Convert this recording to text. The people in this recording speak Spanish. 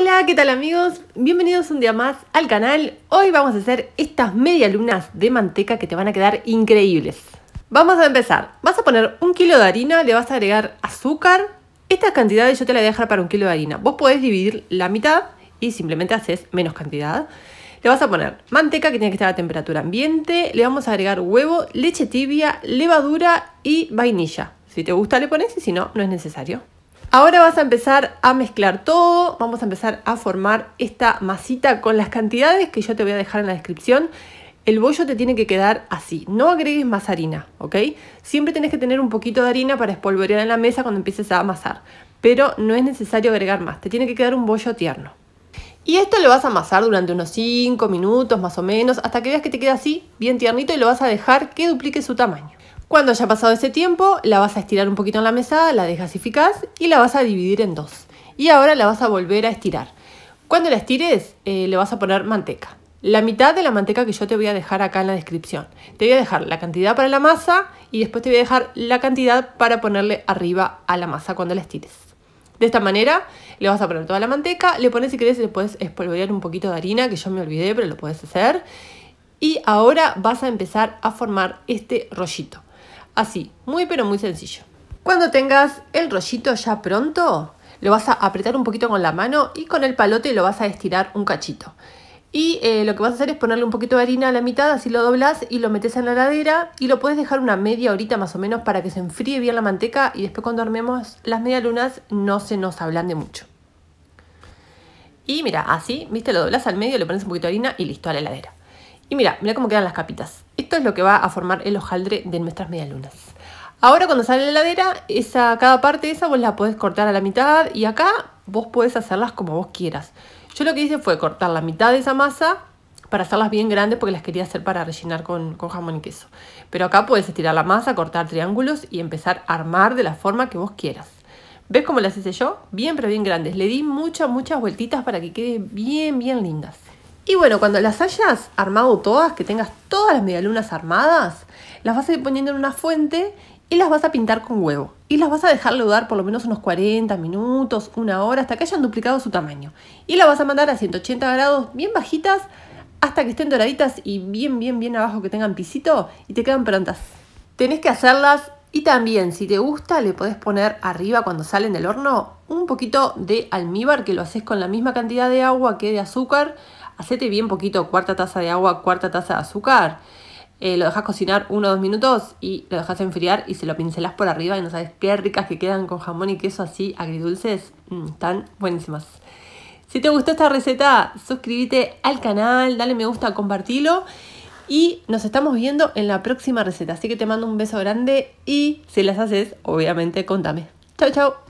Hola, ¿qué tal amigos? Bienvenidos un día más al canal. Hoy vamos a hacer estas media lunas de manteca que te van a quedar increíbles. Vamos a empezar. Vas a poner un kilo de harina, le vas a agregar azúcar. Esta cantidad yo te la voy a dejar para un kilo de harina. Vos podés dividir la mitad y simplemente haces menos cantidad. Le vas a poner manteca que tiene que estar a temperatura ambiente, le vamos a agregar huevo, leche tibia, levadura y vainilla. Si te gusta le pones y si no, no es necesario. Ahora vas a empezar a mezclar todo, vamos a empezar a formar esta masita con las cantidades que yo te voy a dejar en la descripción. El bollo te tiene que quedar así, no agregues más harina, ¿ok? Siempre tenés que tener un poquito de harina para espolvorear en la mesa cuando empieces a amasar, pero no es necesario agregar más, te tiene que quedar un bollo tierno. Y esto lo vas a amasar durante unos 5 minutos más o menos, hasta que veas que te queda así, bien tiernito y lo vas a dejar que duplique su tamaño. Cuando haya pasado ese tiempo, la vas a estirar un poquito en la mesada, la desgasificás y la vas a dividir en dos. Y ahora la vas a volver a estirar. Cuando la estires, eh, le vas a poner manteca. La mitad de la manteca que yo te voy a dejar acá en la descripción. Te voy a dejar la cantidad para la masa y después te voy a dejar la cantidad para ponerle arriba a la masa cuando la estires. De esta manera le vas a poner toda la manteca, le pones si querés, le puedes espolvorear un poquito de harina, que yo me olvidé, pero lo puedes hacer. Y ahora vas a empezar a formar este rollito. Así, muy pero muy sencillo. Cuando tengas el rollito ya pronto, lo vas a apretar un poquito con la mano y con el palote lo vas a estirar un cachito. Y eh, lo que vas a hacer es ponerle un poquito de harina a la mitad, así lo doblas y lo metes en la heladera y lo puedes dejar una media horita más o menos para que se enfríe bien la manteca y después cuando armemos las medialunas no se nos ablande mucho. Y mira, así, viste, lo doblas al medio, le pones un poquito de harina y listo a la heladera. Y mira, mira cómo quedan las capitas. Esto es lo que va a formar el hojaldre de nuestras medialunas. Ahora cuando sale la heladera, esa, cada parte de esa vos la podés cortar a la mitad y acá vos podés hacerlas como vos quieras. Yo lo que hice fue cortar la mitad de esa masa para hacerlas bien grandes porque las quería hacer para rellenar con, jamón y queso. Pero acá podés estirar la masa, cortar triángulos y empezar a armar de la forma que vos quieras. ¿Ves cómo las hice yo? Bien, pero bien grandes. Le di muchas, muchas vueltitas para que queden bien, bien lindas. Y bueno, cuando las hayas armado todas, que tengas todas las medialunas armadas, las vas a ir poniendo en una fuente y las vas a pintar con huevo. Y las vas a dejar leudar por lo menos unos 40 minutos, una hora, hasta que hayan duplicado su tamaño. Y las vas a mandar a 180 grados, bien bajitas, hasta que estén doraditas y bien, bien, bien abajo que tengan pisito y te quedan prontas. Tenés que hacerlas y también, si te gusta, le podés poner arriba cuando salen del horno un poquito de almíbar que lo haces con la misma cantidad de agua que de azúcar hacete bien poquito, cuarta taza de agua, cuarta taza de azúcar. Eh, lo dejas cocinar uno o dos minutos y lo dejas enfriar y se lo pincelas por arriba y no sabes qué ricas que quedan con jamón y queso así agridulces. Mm, están buenísimas. Si te gustó esta receta, suscríbete al canal, dale me gusta, compartilo y nos estamos viendo en la próxima receta. Así que te mando un beso grande y si las haces, obviamente contame. Chau, chau.